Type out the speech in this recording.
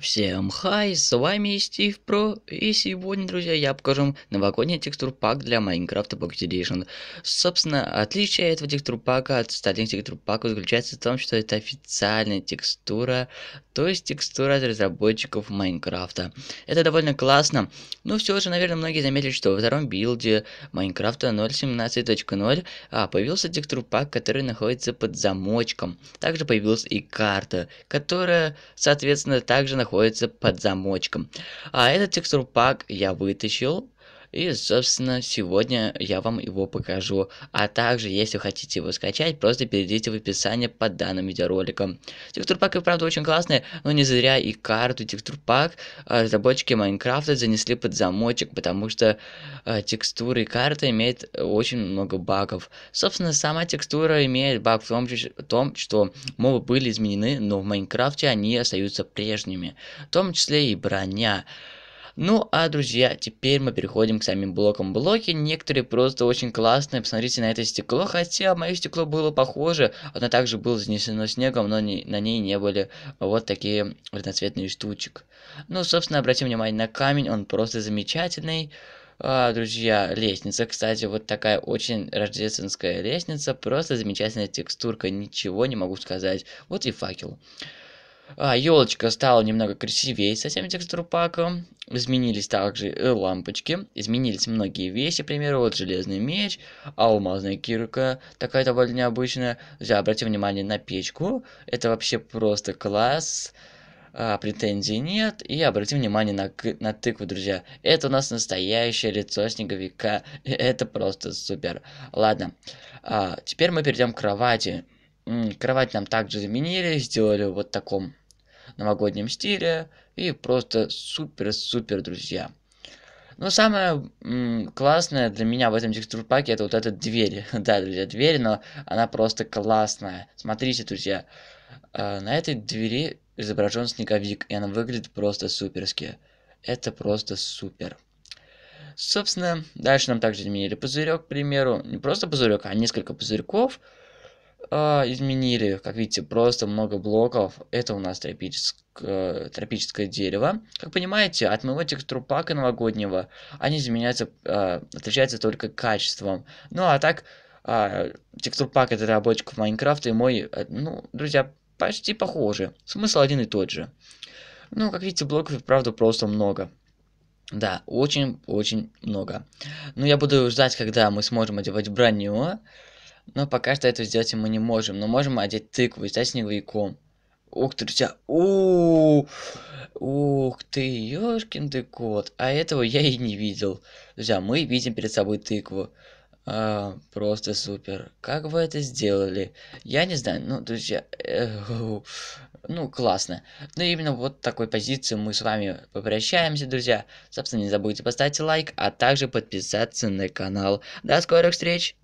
Всем хай, с вами Стив Про, и сегодня, друзья, я покажу вам новогодний текстур пак для Minecraft Pocket Edition. Собственно, отличие этого текстур пака от остальных текстур паков заключается в том, что это официальная текстура, то есть текстура от разработчиков Майнкрафта. Это довольно классно, но ну, все же, наверное, многие заметили, что во втором билде Майнкрафта 0.17.0 а, появился текстур пак, который находится под замочком. Также появилась и карта, которая, соответственно, также находится находится под замочком. А этот текстур пак я вытащил. И, собственно, сегодня я вам его покажу. А также, если хотите его скачать, просто перейдите в описание под данным видеороликом. Текстурпак и правда очень классный, но не зря и карту текстурпак а, разработчики Майнкрафта занесли под замочек, потому что э, а, текстуры карты имеют очень много багов. Собственно, сама текстура имеет баг в том, в том что мобы были изменены, но в Майнкрафте они остаются прежними, в том числе и броня. Ну а, друзья, теперь мы переходим к самим блокам. Блоки некоторые просто очень классные. Посмотрите на это стекло, хотя мое стекло было похоже. Оно также было занесено снегом, но не, на ней не были вот такие разноцветные штучек. Ну, собственно, обратим внимание на камень, он просто замечательный. А, друзья, лестница, кстати, вот такая очень рождественская лестница, просто замечательная текстурка, ничего не могу сказать. Вот и факел. А, елочка стала немного красивее со всеми текстур Изменились также э, лампочки. Изменились многие вещи. К вот железный меч, алмазная кирка, такая довольно необычная. Друзья, обратите внимание на печку. Это вообще просто класс. А, претензий нет. И обратите внимание на, на тыкву, друзья. Это у нас настоящее лицо снеговика. Это просто супер. Ладно. А, теперь мы перейдем к кровати. Кровать нам также заменили, сделали вот таком новогоднем стиле и просто супер-супер, друзья. Но самое классное для меня в этом текстурпаке это вот эта дверь. да, друзья, дверь, но она просто классная. Смотрите, друзья, э, на этой двери изображен снеговик, и она выглядит просто суперски. Это просто супер. Собственно, дальше нам также изменили пузырек, к примеру. Не просто пузырек, а несколько пузырьков э, изменили, как видите, просто много блоков. Это у нас тропическое, э, тропическое дерево. Как понимаете, от моего пака новогоднего они изменяются, э, отличаются только качеством. Ну а так, э, текстурпак в Майнкрафте и мой, э, ну, друзья, почти похожи. Смысл один и тот же. Ну, как видите, блоков правда просто много. Да, очень-очень много. Но я буду ждать, когда мы сможем одевать броню. Но пока что это сделать мы не можем. Но можем одеть тыкву и стать снеговиком. Ух ты, друзья. У -у -у. Ух ты, ёшкин ты кот. А этого я и не видел. Друзья, мы видим перед собой тыкву. А, просто супер. Как вы это сделали? Я не знаю. Ну, друзья... ну, классно. ну именно вот такой позиции мы с вами попрощаемся, друзья. Собственно, не забудьте поставить лайк, а также подписаться на канал. До скорых встреч!